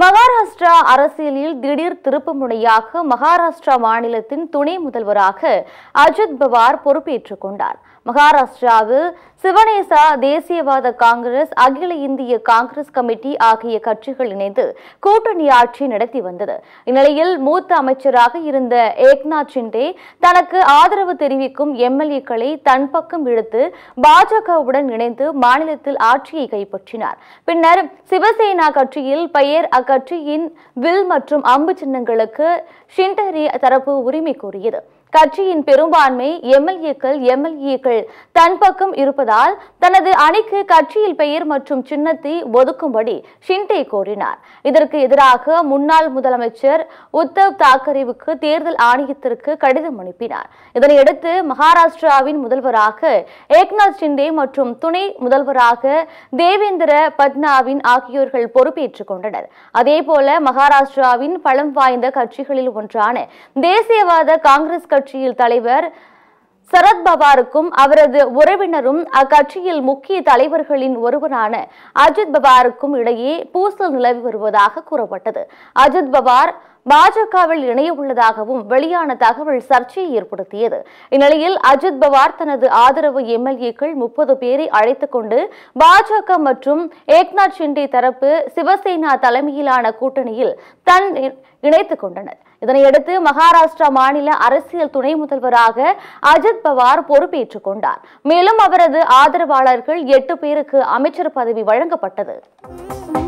மகாராஷ்டிரா அரசியலில் திடீர் திருப்பு முனையாக மகாராஷ்டிரா மாநிலத்தின் துணை முதல்வராக அஜித் பவார் பொறுப்பேற்றுக் கொண்டார் மகாராஷ்டிராவில் சிவனேசா தேசியவாத காங்கிரஸ் அகில இந்திய காங்கிரஸ் கமிட்டி ஆகிய கட்சிகள் இணைந்து கூட்டணி ஆட்சி நடத்தி வந்தது இந்நிலையில் மூத்த அமைச்சராக இருந்த ஏக்நாத் ஷிண்டே தனக்கு ஆதரவு தெரிவிக்கும் எம்எல்ஏக்களை தன் பக்கம் இழுத்து பாஜகவுடன் இணைந்து மாநிலத்தில் ஆட்சியை கைப்பற்றினார் பின்னர் சிவசேனா கட்சியில் பெயர் அக்கட்சியின் வில் மற்றும் அம்பு சின்னங்களுக்கு ஷின்டரி தரப்பு உரிமை கோரியது கட்சியின் பெரும்பான்மை எம்எல்ஏக்கள் எம்எல்ஏக்கள் தன் பக்கம் இருப்பதால் தனது அணிக்கு கட்சியில் பெயர் மற்றும் சின்னத்தை ஒதுக்கும்படி ஷிண்டே கோரினார் இதற்கு எதிராக முன்னாள் முதலமைச்சர் உத்தவ் தாக்கரேவுக்கு தேர்தல் ஆணையத்திற்கு கடிதம் அனுப்பினார் இதனையடுத்து மகாராஷ்டிராவின் முதல்வராக ஏக்நாத் ஷிண்டே மற்றும் துணை முதல்வராக தேவேந்திர பட்னாவின் ஆகியோர்கள் பொறுப்பேற்றுக் கொண்டனர் அதேபோல மகாராஷ்டிராவின் பழம் வாய்ந்த கட்சிகளில் ஒன்றான தேசியவாத காங்கிரஸ் கட்சி கட்சியில் தலைவர் சரத்பவாருக்கும் அவரது உறவினரும் அக்கட்சியில் முக்கிய தலைவர்களின் ஒருவரான அஜித் பவாருக்கும் இடையே பூசல் நிலவி வருவதாக கூறப்பட்டது அஜித் பவார் பாஜகவில் இணைய உள்ளதாகவும் வெளியான தகவல் சர்ச்சையை ஏற்படுத்தியது இந்நிலையில் அஜித் பவார் தனது ஆதரவு எம்எல்ஏக்கள் முப்பது பேரை அழைத்துக் கொண்டு பாஜக மற்றும் ஏக்நாத் ஷிண்டே தரப்பு சிவசேனா தலைமையிலான கூட்டணியில் தன் இணைத்துக் கொண்டனர் இதனையடுத்து மகாராஷ்டிரா மாநில அரசியல் துணை முதல்வராக அஜித் பவார் பொறுப்பேற்றுக் கொண்டார் மேலும் அவரது ஆதரவாளர்கள் எட்டு பேருக்கு அமைச்சர் பதவி வழங்கப்பட்டது